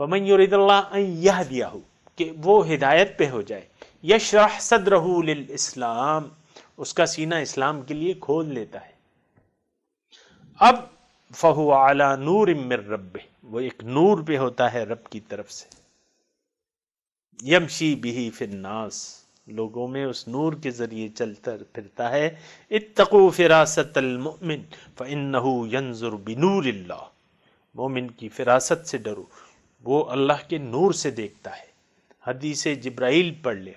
Speaker 1: वमन युरिदल्लाह दियाहू कि वो हिदायत पे हो जाए यशरह इस्लाम उसका सीना इस्लाम के लिए खोल लेता है अब फहु आला नूर इमर रब वो एक नूर पे होता है रब की तरफ से यमशी बिही फिर नास लोगों में उस नूर के जरिए चलता फिरता है इतको फिरासतमिन फ़नहू यंजुर बिनूर मोमिन की फिरासत से डरो वो अल्लाह के नूर से देखता है हदीसे जिब्राइल पढ़ ले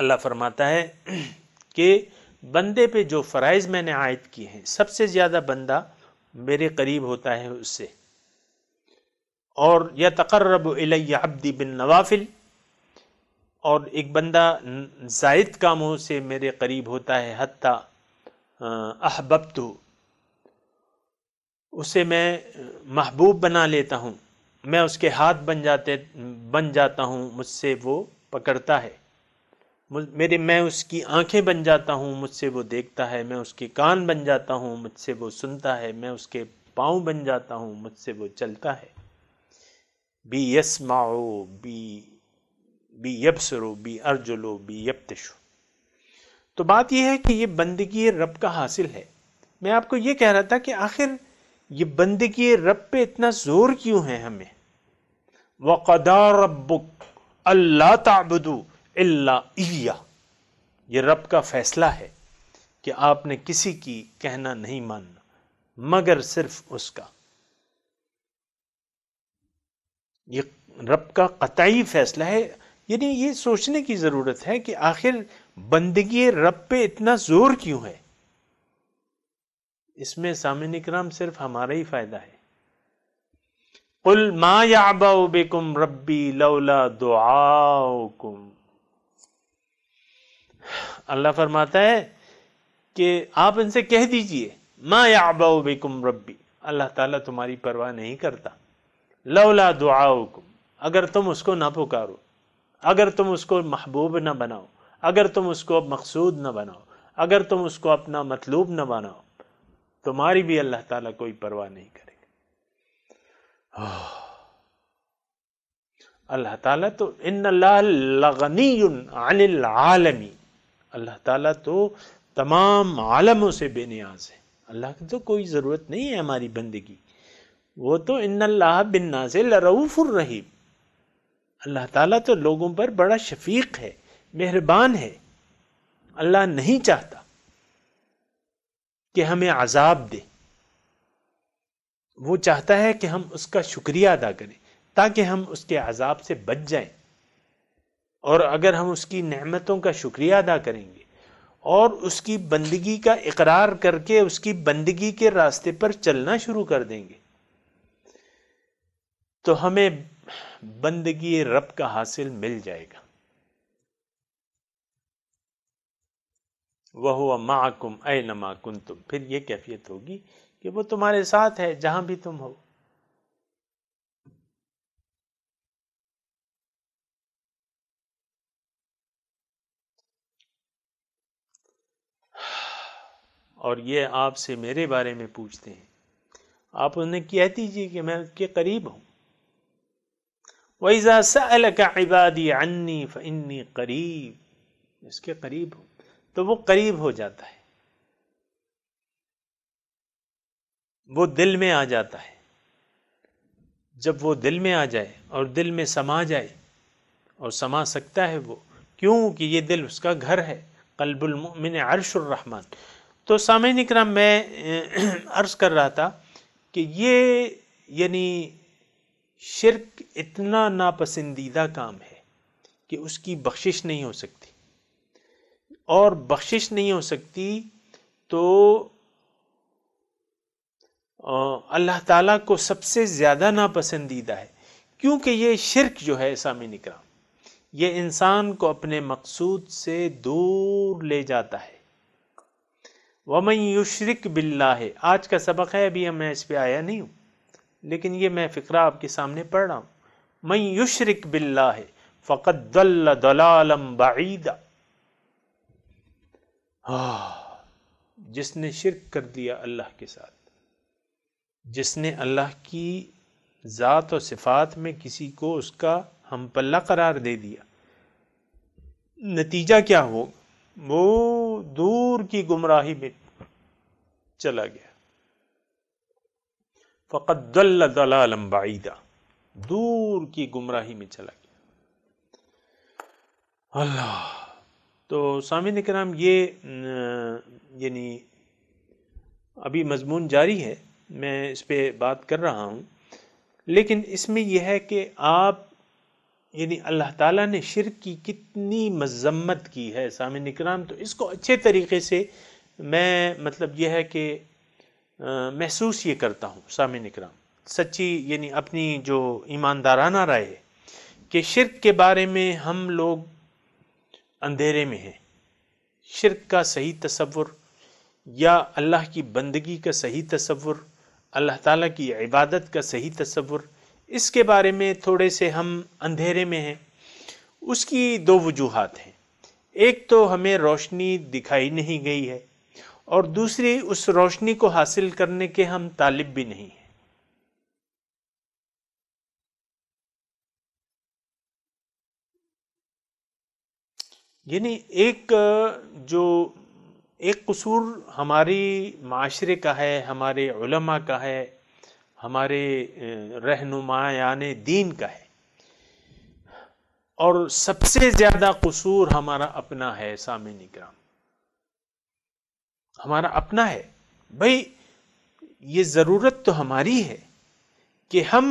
Speaker 1: अल्लाह फरमाता है कि बंदे पे जो फ़रज़ मैंने आयद किए हैं सबसे ज़्यादा बंदा मेरे करीब होता है उससे और यह तकर्रब अब्दी बिन नवाफिल और एक बंदा जायद कामों से मेरे करीब होता है हती अहबबतु उसे मैं महबूब बना लेता हूँ मैं उसके हाथ बन जाते बन जाता हूँ मुझसे वो पकड़ता है मेरे मैं उसकी आंखें बन जाता हूँ मुझसे वो देखता है मैं उसके कान बन जाता हूँ मुझसे वो सुनता है मैं उसके पाँव बन जाता हूँ मुझसे वो चलता है बी माओ बी बी यबसरो बी अर्जुलो बी यबतशो तो बात यह है कि ये बंदगी रब का हासिल है मैं आपको ये कह रहा था कि आखिर ये बंदगी रब पे इतना जोर क्यों है हमें वदा रबुक अल्लाह ताबदू इल्ला ये रब का फैसला है कि आपने किसी की कहना नहीं मानना मगर सिर्फ उसका ये रब का कतई फैसला है यानी ये सोचने की ज़रूरत है कि आखिर बंदगी रब पे इतना ज़ोर क्यों है इसमें सामिन इक्राम सिर्फ हमारा ही फ़ायदा है कुल मा याबाओ बेकुम रब्बी लौला कुम अल्लाह फरमाता है कि आप इनसे कह दीजिए माँ याबाओ बेकुम रब्बी अल्लाह ताला तुम्हारी परवाह नहीं करता लौला दुआकुम अगर तुम उसको ना पुकारो अगर तुम उसको महबूब ना बनाओ अगर तुम उसको मकसूद ना बनाओ अगर तुम उसको अपना मतलूब ना बनाओ तुम्हारी भी अल्लाह ताला कोई परवाह नहीं करेगा अल्लाह ताला तो इन लगनी अनिल आलमी अल्लाह ताला तो तमाम आलमों से बेनियाज है अल्लाह की तो कोई ज़रूरत नहीं है हमारी बंदगी वो तो इन अल्लाह बिन्ना से लरऊफ़ुर रहीम अल्लाह ताला तो लोगों पर बड़ा शफीक है मेहरबान है अल्लाह नहीं चाहता कि हमें आज़ाब दे वो चाहता है कि हम उसका शुक्रिया अदा करें ताकि हम उसके अजाब से बच जाएं और अगर हम उसकी नहमतों का शुक्रिया अदा करेंगे और उसकी बंदगी का इकरार करके उसकी बंदगी के रास्ते पर चलना शुरू कर देंगे तो हमें बंदगी रब का हासिल मिल जाएगा वह हुआ माकुम ए नमाकुन तुम फिर यह कैफियत होगी कि वो तुम्हारे साथ है जहां भी तुम हो और ये आपसे मेरे बारे में पूछते हैं आप उन्हें कह दीजिए कि मैं उसके करीब हूँ वैज़ा सल का इबादी अन्नी फ़न्नी करीब उसके करीब हूँ तो वो करीब हो जाता है वो दिल में आ जाता है जब वो दिल में आ जाए और दिल में समा जाए और समा सकता है वो क्योंकि ये दिल उसका घर है कलबुलमिन अरशुररहमान तो सामयिक क्रम में अर्ज कर रहा था कि ये यानी शिरक इतना नापसंदीदा काम है कि उसकी बख्शिश नहीं हो सकती और बख्शिश नहीं हो सकती तो अल्लाह ताला को सबसे ज़्यादा नापसंदीदा है क्योंकि ये शिरक जो है सामिन इकराम ये इंसान को अपने मकसूद से दूर ले जाता है वमई युशरक बिल्ला है आज का सबक है अभी मैं इस पर आया नहीं हूँ लेकिन ये मैं फ़िक्रा आपके सामने पढ़ रहा हूँ मई युशरक बिल्ला है फ़कत दल दलालम बाईदा जिसने शिरक कर दिया अल्लाह के साथ जिसने अल्लाह की ज़ात और सिफात में किसी को उसका हम पल्ला करार दे दिया नतीजा क्या होगा वो दूर की गुमराही में चला गया फ़कदल दलालम्बाईदा दूर की गुमराही में चला गया अल्लाह तो सामिन कराम ये यानी अभी मजमून जारी है मैं इस पर बात कर रहा हूँ लेकिन इसमें यह है कि आप यानी अल्लाह ताला ने शिरक की कितनी मजम्मत की है सामिन इकराम तो इसको अच्छे तरीके से मैं मतलब यह है कि महसूस ये करता हूँ सामिन इकराम सच्ची यानी अपनी जो ईमानदाराना राय है कि शिरक के बारे में हम लोग अंधेरे में हैं शिरक का सही तस्वुर या अल्लाह की बंदगी का सही तस्वुर अल्लाह ताला की इबादत का सही तस्वुर इसके बारे में थोड़े से हम अंधेरे में हैं उसकी दो वजूहत हैं एक तो हमें रोशनी दिखाई नहीं गई है और दूसरी उस रोशनी को हासिल करने के हम तालिब भी नहीं हैं यानी एक जो एक कसूर हमारी माशरे का है हमारे उलमा का है हमारे रहनुमायान दीन का है और सबसे ज़्यादा कसूर हमारा अपना है सामिन इकराम हमारा अपना है भाई ये ज़रूरत तो हमारी है कि हम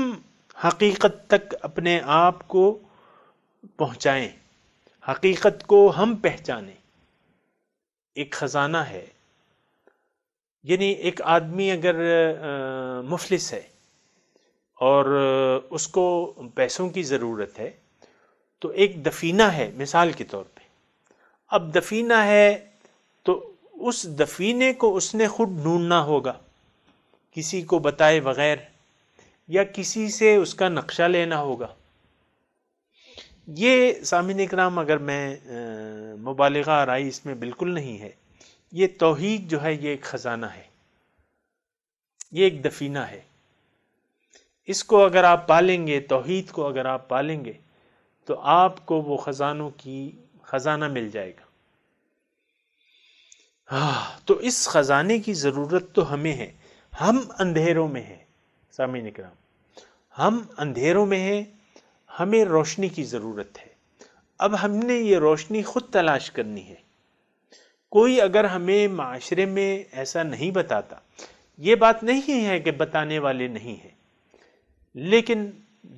Speaker 1: हकीकत तक अपने आप को पहुँचाएँ हकीकत को हम पहचाने एक ख़जाना है यानी एक आदमी अगर मुफलिस है और उसको पैसों की ज़रूरत है तो एक दफीना है मिसाल के तौर पे अब दफीना है उस दफीने को उसने खुद ढूंढना होगा किसी को बताए बगैर या किसी से उसका नक्शा लेना होगा ये सामिन कराम अगर मैं मुबालगा राय इसमें बिल्कुल नहीं है ये तोहद जो है ये एक ख़जाना है ये एक दफीना है इसको अगर आप पालेंगे तोहद को अगर आप पालेंगे तो आपको वो ख़ज़ानों की ख़ज़ाना मिल जाएगा हाँ तो इस खजाने की ज़रूरत तो हमें है हम अंधेरों में हैं सामी निकराम हम अंधेरों में हैं हमें रोशनी की ज़रूरत है अब हमने ये रोशनी खुद तलाश करनी है कोई अगर हमें माशरे में ऐसा नहीं बताता ये बात नहीं है कि बताने वाले नहीं हैं लेकिन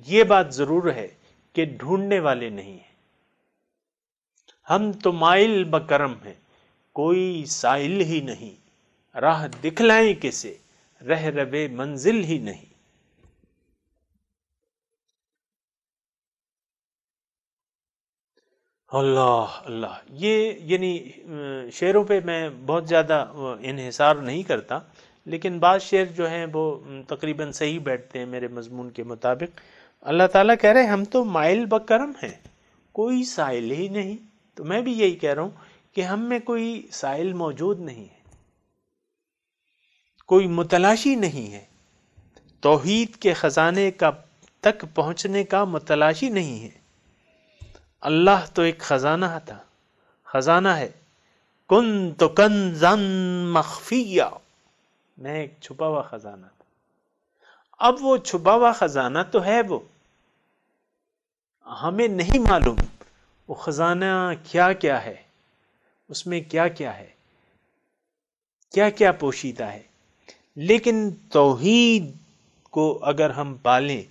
Speaker 1: ये बात ज़रूर है कि ढूंढने वाले नहीं हैं हम तो माइल बकरम हैं कोई साहिल ही नहीं राह दिखलाए किसे रह रबे मंजिल ही नहीं अल्लाह अल्लाह ये यानी शेरों पे मैं बहुत ज़्यादा इनहिसार नहीं करता लेकिन बाद शेर जो हैं वो तकरीबन सही बैठते हैं मेरे मजमून के मुताबिक अल्लाह ताला कह रहे हैं हम तो माइल बकरम हैं कोई साइल ही नहीं तो मैं भी यही कह रहा हूँ कि हम में कोई साइल मौजूद नहीं है कोई मुतलाशी नहीं है तोहीद के ख़जाने का तक पहुंचने का मुतलाशी नहीं है अल्लाह तो एक ख़जाना था ख़जाना है कुन तो कन मखफिया मैं एक छुपा हुआ ख़जाना था अब वो छुपा हुआ ख़जाना तो है वो हमें नहीं मालूम वो ख़जाना क्या क्या है उसमें क्या क्या है क्या क्या पोशीदा है लेकिन तोहीद को अगर हम पालें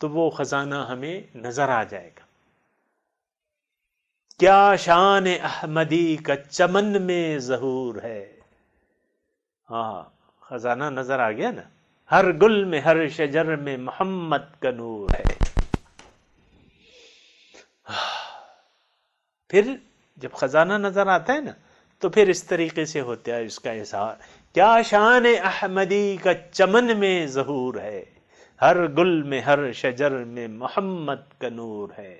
Speaker 1: तो वो ख़जाना हमें नज़र आ जाएगा क्या शान अहमदी का चमन में जहूर है हाँ ख़जाना नज़र आ गया ना हर गुल में हर शजर में मोहम्मद का नूर है फिर जब खजाना नजर आता है ना तो फिर इस तरीके से होता है इसका एहसास क्या शान अहमदी का चमन में जहूर है हर गुल में हर शजर में मोहम्मद का नूर है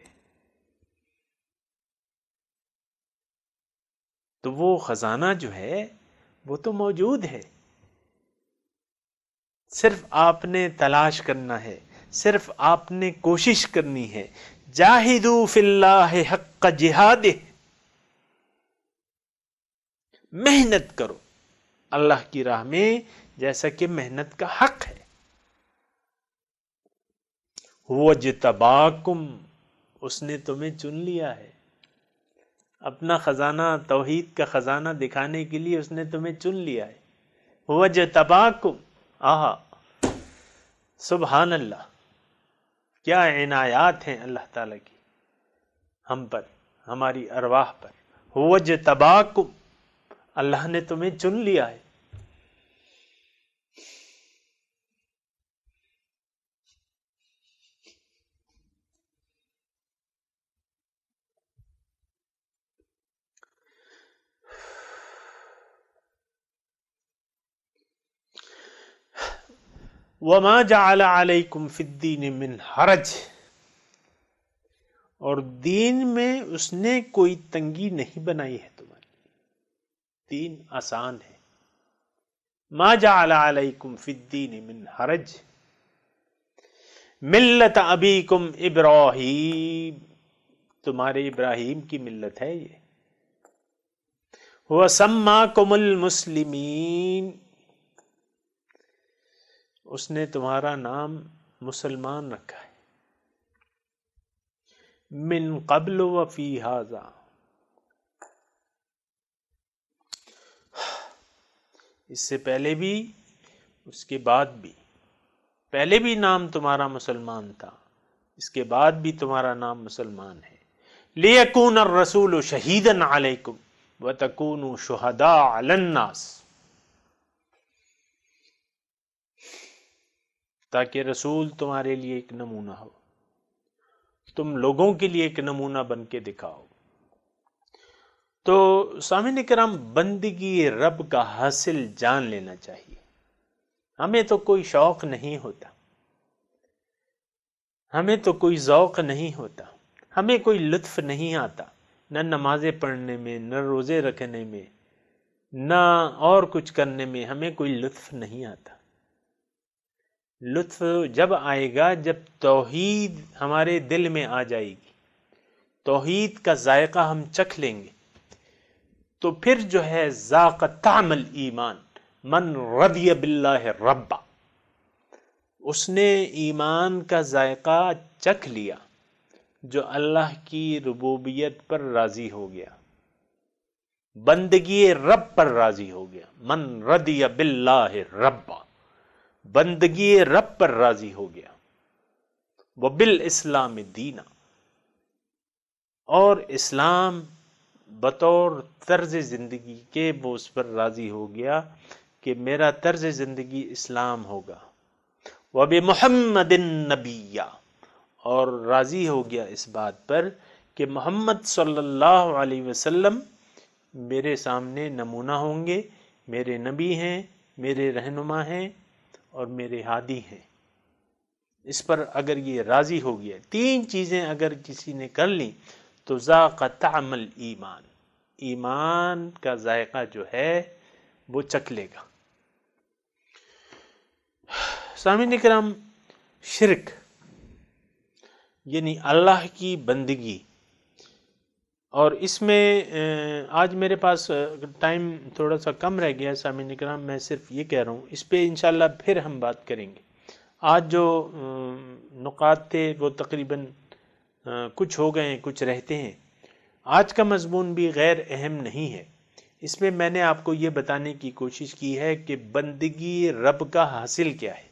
Speaker 1: तो वो खजाना जो है वो तो मौजूद है सिर्फ आपने तलाश करना है सिर्फ आपने कोशिश करनी है जाहिदू फिल्लाह हक जिहादे मेहनत करो अल्लाह की राह में जैसा कि मेहनत का हक है वो जतबाकुम उसने तुम्हें चुन लिया है अपना खजाना तोहहीद का खजाना दिखाने के लिए उसने तुम्हें चुन लिया है वह तबाकुम आहा सुबहान अल्लाह क्या इनायात हैं अल्लाह ताला की हम पर हमारी अरवाह पर वज तबाकुम अल्लाह ने तुम्हें चुन लिया है वमा जाकुम फिद्दीन मिन हरज और दीन में उसने कोई तंगी नहीं बनाई है तीन आसान है मा जाकुम फिद्दीन मिन हरज मिल्लत अबीकुम इब्राहिम तुम्हारे इब्राहिम की मिल्लत है ये वसम्मा कुमल मुस्लिमीन उसने तुम्हारा नाम मुसलमान रखा है मिन कबल वफ़ी हाजा इससे पहले भी उसके बाद भी पहले भी नाम तुम्हारा मुसलमान था इसके बाद भी तुम्हारा नाम मुसलमान है लेकून रसूल शहीद आलकुम व तकून शहदा अलन्नास ताकि रसूल तुम्हारे लिए एक नमूना हो तुम लोगों के लिए एक नमूना बन के दिखाओ तो स्वामी ने कराम बंदगी रब का हासिल जान लेना चाहिए हमें तो कोई शौक नहीं होता हमें तो कोई ज़ौक़ नहीं होता हमें कोई लुत्फ़ नहीं आता न नमाज़ें पढ़ने में न रोज़े रखने में न और कुछ करने में हमें कोई लुत्फ़ नहीं आता लुत्फ़ जब आएगा जब तोहीद हमारे दिल में आ जाएगी तोहीद का जायका हम चख लेंगे तो फिर जो है तामल ईमान मन रदिय बिल्ला रब्बा उसने ईमान का जायका चख लिया जो अल्लाह की रबूबियत पर राज़ी हो गया बंदगी रब पर राज़ी हो गया मन रदिय बिल्ला रब्बा बंदगी रब पर राज़ी हो गया वह बिल इस्लाम दीना और इस्लाम बतौर तर्ज ज़िंदगी के वो उस पर राज़ी हो गया कि मेरा तर्ज ज़िंदगी इस्लाम होगा वब मोहम्मद नबिया और राज़ी हो गया इस बात पर कि मोहम्मद सल्लल्लाहु अलैहि वसल्लम मेरे सामने नमूना होंगे मेरे नबी हैं मेरे रहनुमा हैं और मेरे हादी हैं इस पर अगर ये राज़ी हो गया तीन चीज़ें अगर किसी ने कर ली तो जाक़ तामल ईमान ईमान का जायका जो है वो चख लेगा सामिन कराम शिरक यानी अल्लाह की बंदगी और इसमें आज मेरे पास टाइम थोड़ा सा कम रह गया है सामिन कराम मैं सिर्फ ये कह रहा हूँ इस पर इन फिर हम बात करेंगे आज जो नुकात थे वो तकरीबन कुछ हो गए हैं कुछ रहते हैं आज का मजमून भी गैर अहम नहीं है इसमें मैंने आपको ये बताने की कोशिश की है कि बंदगी रब का हासिल क्या है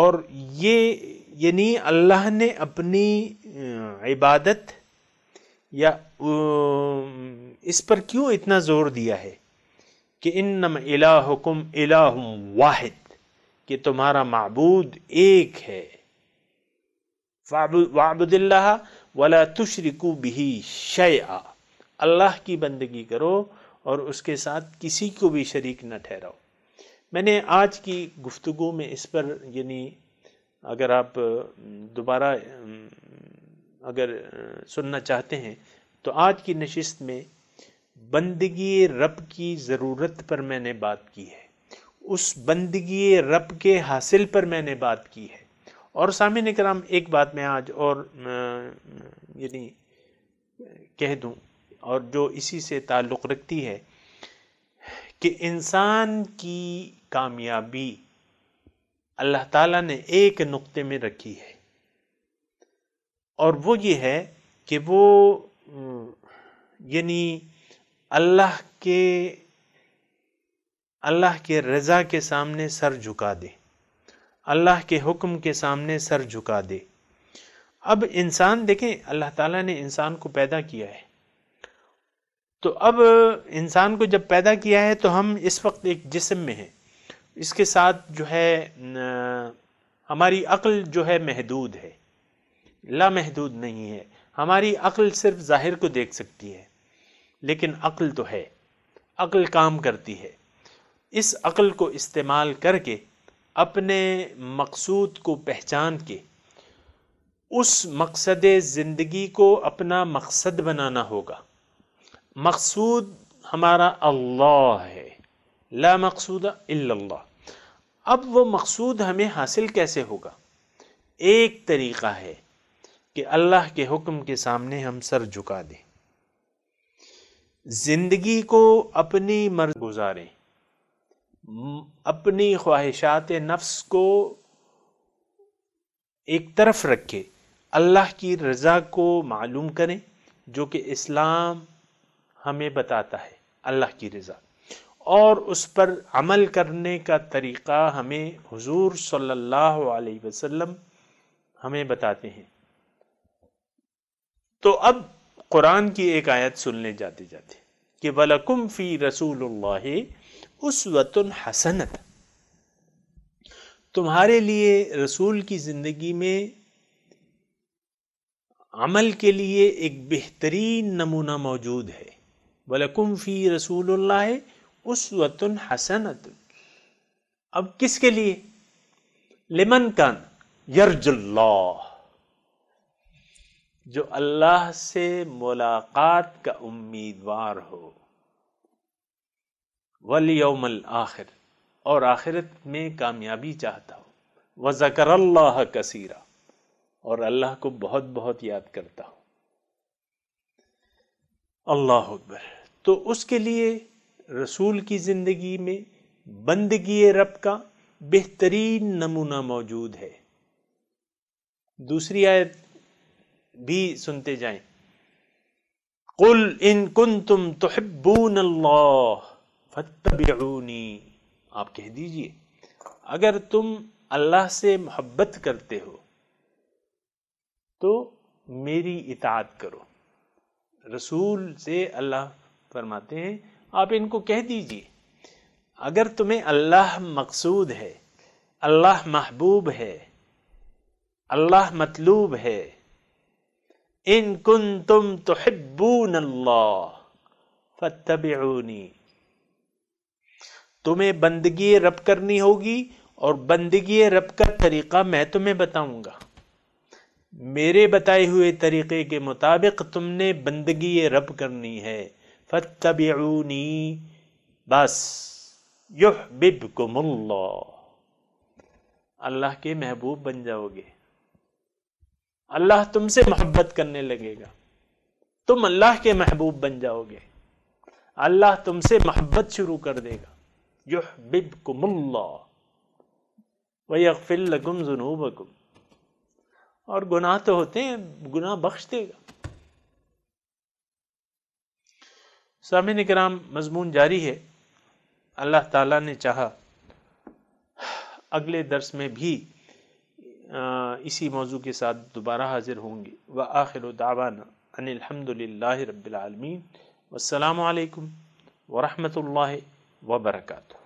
Speaker 1: और ये यानी अल्लाह ने अपनी इबादत या इस पर क्यों इतना ज़ोर दिया है कि इन नम इलाकुम इलाह कि तुम्हारा मबूद एक है वाबुदिल्ला वला तुशरिकु बिही शय अल्लाह की बंदगी करो और उसके साथ किसी को भी शरीक न ठहराओ मैंने आज की गुफ्तु में इस पर यानी अगर आप दोबारा अगर सुनना चाहते हैं तो आज की नशिस्त में बंदगी रब की ज़रूरत पर मैंने बात की है उस बंदगी रब के हासिल पर मैंने बात की है और सामिन कराम एक बात मैं आज और यानी कह दूं और जो इसी से ताल्लुक़ रखती है कि इंसान की कामयाबी अल्लाह ताला ने एक नुक्ते में रखी है और वो ये है कि वो यानी अल्लाह के अल्लाह के रज़ा के सामने सर झुका दे अल्लाह के हुक्म के सामने सर झुका दे अब इंसान देखें अल्लाह ताला ने इंसान को पैदा किया है तो अब इंसान को जब पैदा किया है तो हम इस वक्त एक जिस्म में हैं इसके साथ जो है हमारी अक्ल जो है महदूद है लामहदूद नहीं है हमारी अक्ल सिर्फ ज़ाहिर को देख सकती है लेकिन अक्ल तो है अक्ल काम करती है इस अक्ल को इस्तेमाल करके अपने मकसूद को पहचान के उस मकसद ज़िंदगी को अपना मकसद बनाना होगा मकसूद हमारा अल्लाह है ला मकसूद अल्लाह अब वो मकसूद हमें हासिल कैसे होगा एक तरीक़ा है कि अल्लाह के हुक्म के सामने हम सर झुका दें ज़िंदगी को अपनी मर्ज गुजारें अपनी ख्वाहिशात नफ्स को एक तरफ रखे अल्लाह की रज़ा को मालूम करें जो कि इस्लाम हमें बताता है अल्लाह की रज़ा और उस पर अमल करने का तरीक़ा हमें हुजूर सल्लल्लाहु अलैहि वसल्लम हमें बताते हैं तो अब कुरान की एक आयत सुनने जाते जाते कि वलकुम फ़ी रसूल वतन हसनत तुम्हारे लिए रसूल की ज़िंदगी में अमल के लिए एक बेहतरीन नमूना मौजूद है वलकुम फ़ी रसूल वतन हसनत अब किसके लिए लेमन कान यर्जुल्लाह जो अल्लाह से मुलाकात का उम्मीदवार हो वल आखिर और आखिरत में कामयाबी चाहता हूँ व ज़कर कसीरा और अल्लाह को बहुत बहुत याद करता हूँ अल्लाह अकबर तो उसके लिए रसूल की ज़िंदगी में बंदगी रब का बेहतरीन नमूना मौजूद है दूसरी आयत भी सुनते जाएं कुल इन कुन तुम तो हिब्बून अल्लाह फतबनी आप कह दीजिए अगर तुम अल्लाह से मोहब्बत करते हो तो मेरी इतात करो रसूल से अल्लाह फरमाते हैं आप इनको कह दीजिए अगर तुम्हें अल्लाह मकसूद है अल्लाह महबूब है अल्लाह मतलूब है इन कुन तुम तो हिब्बून अल्लाह फतबनी तुम्हें बंदगी रब करनी होगी और बंदगी रब का तरीका मैं तुम्हें बताऊंगा मेरे बताए हुए तरीके के मुताबिक तुमने बंदगी रब करनी है फतबूनी बस युह बिब अल्लाह के महबूब बन जाओगे अल्लाह तुमसे मोहब्बत करने लगेगा तुम अल्लाह के महबूब बन जाओगे अल्लाह तुमसे मोहब्बत शुरू कर देगा युहबिबकुमुल्लाह वयफिलकुम जुनूबकुम और गुनाह तो होते हैं गुनाह बख्श देगा सामिन कराम मजमून जारी है अल्लाह ताला ने चाहा अगले दर्स में भी इसी मौजू के साथ दोबारा हाजिर होंगे व आखिर दावाना अनिलहमदिल्ला रबालमीन वालकम वरहमल وبركاته